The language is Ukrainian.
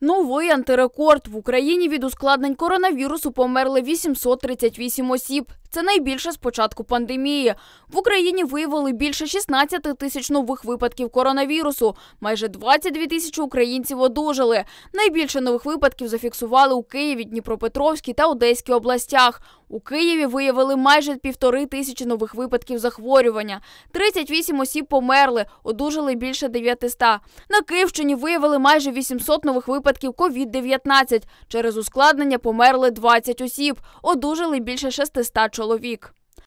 Новий антирекорд в Україні від ускладнень коронавірусу померли 838 осіб. Це найбільше з початку пандемії. В Україні виявили більше 16 тисяч нових випадків коронавірусу. Майже 22 тисячі українців одужали. Найбільше нових випадків зафіксували у Києві, Дніпропетровській та Одеській областях. У Києві виявили майже півтори тисячі нових випадків захворювання. 38 осіб померли, одужали більше 900. На Київщині виявили майже 800 нових випадків COVID-19. Через ускладнення померли 20 осіб, одужали більше 600 чоловік.